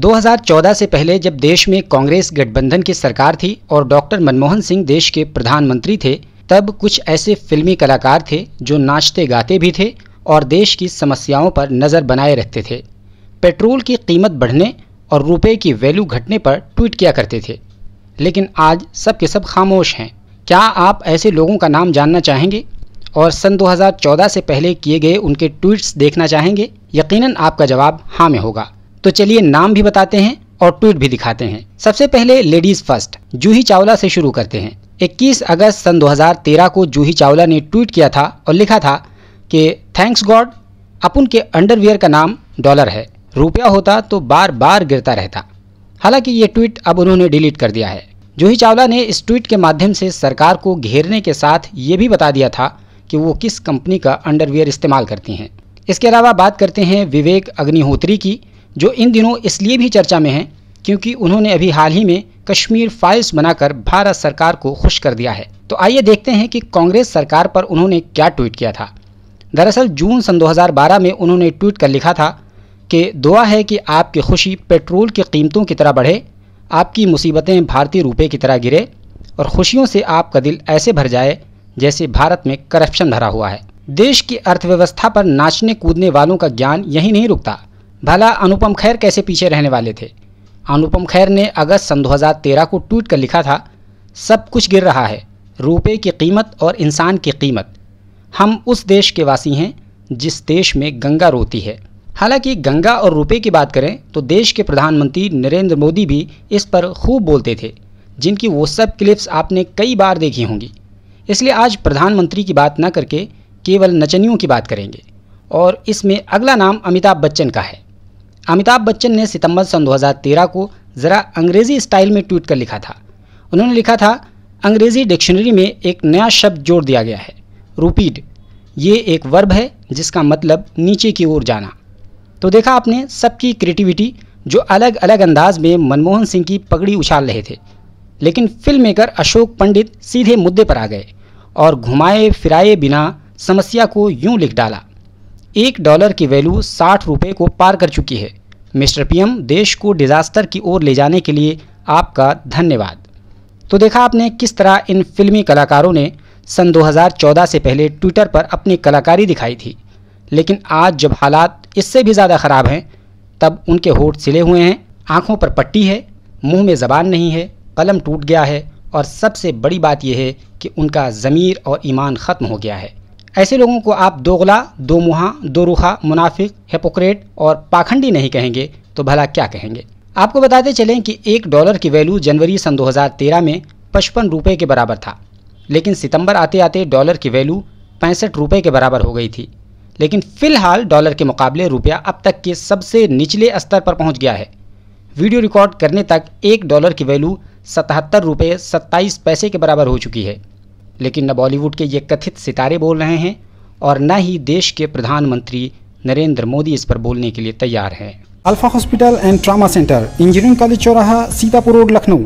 2014 से पहले जब देश में कांग्रेस गठबंधन की सरकार थी और डॉक्टर मनमोहन सिंह देश के प्रधानमंत्री थे तब कुछ ऐसे फिल्मी कलाकार थे जो नाचते गाते भी थे और देश की समस्याओं पर नज़र बनाए रहते थे पेट्रोल की कीमत बढ़ने और रुपए की वैल्यू घटने पर ट्वीट किया करते थे लेकिन आज सब के सब खामोश हैं क्या आप ऐसे लोगों का नाम जानना चाहेंगे और सन 2014 से पहले किए गए उनके ट्वीट्स देखना चाहेंगे यकीनन आपका जवाब हाँ में होगा तो चलिए नाम भी बताते हैं और ट्वीट भी दिखाते हैं सबसे पहले लेडीज फर्स्ट जूही चावला से शुरू करते हैं 21 अगस्त सन 2013 को जूही चावला ने ट्वीट किया था और लिखा था कि थैंक्स गॉड अपन के अंडरवियर का नाम डॉलर है रुपया होता तो बार बार गिरता रहता हालांकि ये ट्वीट अब उन्होंने डिलीट कर दिया है जूही चावला ने इस ट्वीट के माध्यम से सरकार को घेरने के साथ ये भी बता दिया था कि वो किस कंपनी का अंडरवियर इस्तेमाल करती हैं इसके अलावा बात करते हैं विवेक अग्निहोत्री की जो इन दिनों इसलिए भी चर्चा में हैं क्योंकि उन्होंने अभी हाल ही में कश्मीर फाइल्स बनाकर भारत सरकार को खुश कर दिया है तो आइए देखते हैं कि कांग्रेस सरकार पर उन्होंने क्या ट्वीट किया था दरअसल जून सन 2012 में उन्होंने ट्वीट कर लिखा था कि दुआ है कि आपकी खुशी पेट्रोल की कीमतों की तरह बढ़े आपकी मुसीबतें भारतीय रुपये की तरह गिरे और खुशियों से आपका दिल ऐसे भर जाए जैसे भारत में करप्शन भरा हुआ है देश की अर्थव्यवस्था पर नाचने कूदने वालों का ज्ञान यहीं नहीं रुकता भला अनुपम खैर कैसे पीछे रहने वाले थे अनुपम खैर ने अगस्त सन 2013 को ट्वीट कर लिखा था सब कुछ गिर रहा है रुपए की कीमत और इंसान की कीमत हम उस देश के वासी हैं जिस देश में गंगा रोती है हालांकि गंगा और रुपए की बात करें तो देश के प्रधानमंत्री नरेंद्र मोदी भी इस पर खूब बोलते थे जिनकी वो सब क्लिप्स आपने कई बार देखी होंगी इसलिए आज प्रधानमंत्री की बात ना करके केवल नचनियों की बात करेंगे और इसमें अगला नाम अमिताभ बच्चन का है अमिताभ बच्चन ने सितंबर सन 2013 को ज़रा अंग्रेज़ी स्टाइल में ट्वीट कर लिखा था उन्होंने लिखा था अंग्रेज़ी डिक्शनरी में एक नया शब्द जोड़ दिया गया है रूपीड ये एक वर्ब है जिसका मतलब नीचे की ओर जाना तो देखा आपने सबकी क्रिएटिविटी जो अलग अलग अंदाज में मनमोहन सिंह की पगड़ी उछाल रहे थे लेकिन फिल्म मेकर अशोक पंडित सीधे मुद्दे पर आ गए और घुमाए फिराए बिना समस्या को यूं लिख डाला एक डॉलर की वैल्यू साठ रुपये को पार कर चुकी है मिस्टर पीएम देश को डिज़ास्टर की ओर ले जाने के लिए आपका धन्यवाद तो देखा आपने किस तरह इन फिल्मी कलाकारों ने सन 2014 से पहले ट्विटर पर अपनी कलाकारी दिखाई थी लेकिन आज जब हालात इससे भी ज़्यादा ख़राब हैं तब उनके होठ सिले हुए हैं आँखों पर पट्टी है मुंह में ज़बान नहीं है कलम टूट गया है और सबसे बड़ी बात यह है कि उनका ज़मीर और ईमान ख़त्म हो गया है ऐसे लोगों को आप दोगला दो मुहा दो रुखा मुनाफिक हेपोक्रेट और पाखंडी नहीं कहेंगे तो भला क्या कहेंगे आपको बताते चलें कि एक डॉलर की वैल्यू जनवरी सन 2013 में पचपन रुपये के बराबर था लेकिन सितंबर आते आते डॉलर की वैल्यू पैंसठ रुपये के बराबर हो गई थी लेकिन फ़िलहाल डॉलर के मुकाबले रुपया अब तक के सबसे निचले स्तर पर पहुंच गया है वीडियो रिकॉर्ड करने तक एक डॉलर की वैल्यू सतहत्तर रुपये सत्ताईस पैसे के बराबर हो चुकी है लेकिन न बॉलीवुड के ये कथित सितारे बोल रहे हैं और न ही देश के प्रधानमंत्री नरेंद्र मोदी इस पर बोलने के लिए तैयार हैं Alpha hospital and trauma centre engineering college चौराहा सीतापुर रोड लखनऊ